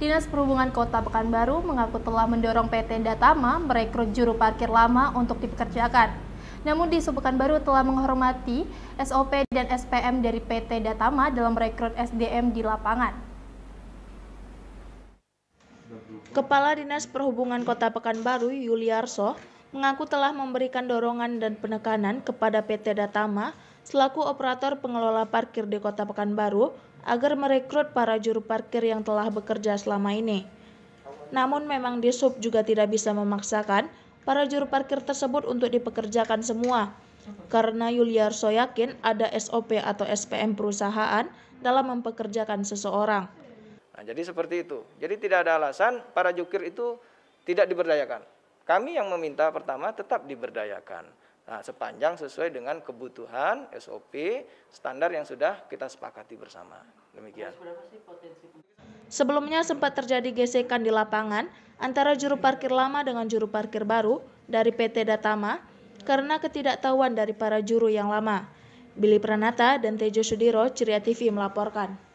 Dinas Perhubungan Kota Pekanbaru mengaku telah mendorong PT Datama merekrut juru parkir lama untuk dipekerjakan. Namun di Baru telah menghormati SOP dan SPM dari PT Datama dalam merekrut SDM di lapangan. Kepala Dinas Perhubungan Kota Pekanbaru Yuliarso mengaku telah memberikan dorongan dan penekanan kepada PT Datama selaku operator pengelola parkir di Kota Pekanbaru agar merekrut para juru parkir yang telah bekerja selama ini. Namun memang di juga tidak bisa memaksakan para juru parkir tersebut untuk dipekerjakan semua karena Yuliarso yakin ada SOP atau SPM perusahaan dalam mempekerjakan seseorang. Nah, jadi seperti itu. Jadi tidak ada alasan para jukir itu tidak diberdayakan. Kami yang meminta pertama tetap diberdayakan. Nah, sepanjang sesuai dengan kebutuhan SOP standar yang sudah kita sepakati bersama. Demikian. Sebelumnya sempat terjadi gesekan di lapangan antara juru parkir lama dengan juru parkir baru dari PT Datama karena ketidaktahuan dari para juru yang lama. Billy Pranata dan Tejo Sudiro, Ceria TV melaporkan.